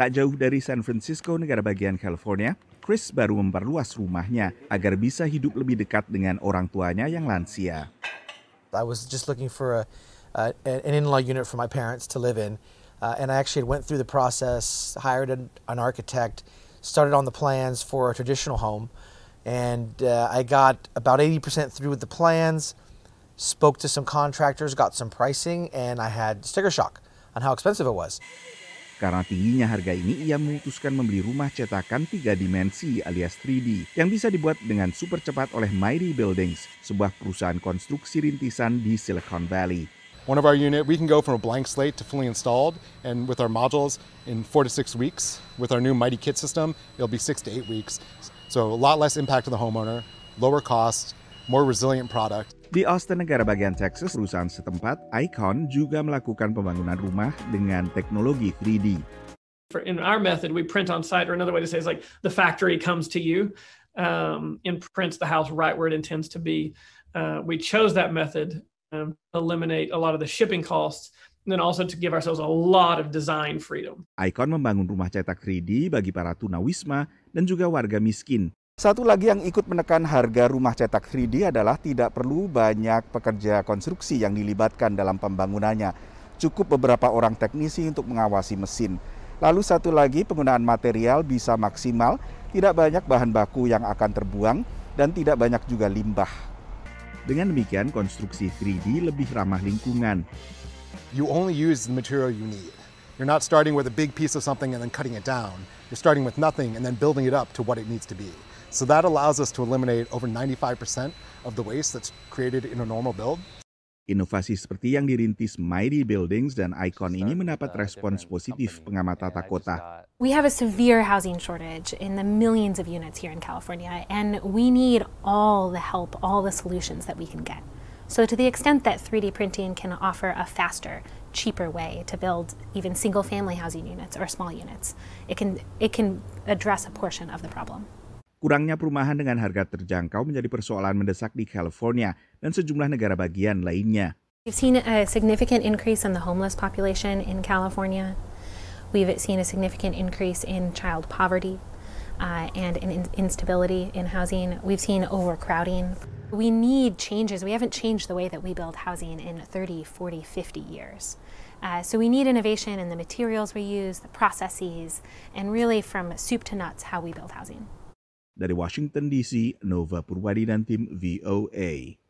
Tak jauh dari San Francisco, negara bagian California, Chris baru memperluas rumahnya agar bisa hidup lebih dekat dengan orang tuanya yang lansia. I was just looking for a, uh, an in-law unit for my parents to live in, uh, and I actually went through the process, hired an, an architect, started on the plans for a traditional home, and uh, I got about 80% through with the plans, spoke to some contractors, got some pricing, and I had sticker shock on how expensive it was. Karena tingginya harga ini, ia memutuskan membeli rumah cetakan tiga dimensi alias 3D yang bisa dibuat dengan super cepat oleh Mighty Buildings, sebuah perusahaan konstruksi rintisan di Silicon Valley. One of our unit, we can go from a blank slate to fully installed, and with our modules in four to six weeks. With our new Mighty Kit system, it'll be six to eight weeks. So a lot less impact to the homeowner, lower cost, more resilient product. Di Austin, negara bagian Texas, perusahaan setempat, Icon, juga melakukan pembangunan rumah dengan teknologi 3D. in our method, we print on site, or another way to say is like the factory comes to you um, and prints the house right where it intends to be. Uh, we chose that method um, to eliminate a lot of the shipping costs and then also to give ourselves a lot of design freedom. Icon membangun rumah cetak 3D bagi para tunawisma dan juga warga miskin satu lagi yang ikut menekan harga rumah cetak 3D adalah tidak perlu banyak pekerja konstruksi yang dilibatkan dalam pembangunannya. Cukup beberapa orang teknisi untuk mengawasi mesin. Lalu satu lagi penggunaan material bisa maksimal, tidak banyak bahan baku yang akan terbuang dan tidak banyak juga limbah. Dengan demikian konstruksi 3D lebih ramah lingkungan. You only use the material you need. You're not starting with a big piece of something and then cutting it down. You're starting with nothing and then building it up to what it needs to be. So that allows us to eliminate over 95% of the waste that's created in a normal build. Inovasi seperti yang dirintis Mighty Buildings dan Icon ini mendapat respons positif pengamat tata kota. We have a severe housing shortage in the millions of units here in California and we need all the help, all the solutions that we can get. So to the extent that 3D printing can offer a faster, cheaper way to build even single family housing units or small units. It can it can address a portion of the problem. Kurangnya perumahan dengan harga terjangkau menjadi persoalan mendesak di California dan sejumlah negara bagian lainnya. We've seen a significant increase in the homeless population in California. We've seen a significant increase in child poverty uh, and in instability in housing. We've seen overcrowding. We need changes. We haven't changed the way that we build housing in 30, 40, 50 years. Uh, so we need innovation in the materials we use, the processes, and really from soup to nuts how we build housing. Dari Washington DC, Nova Purwadi dan tim VOA.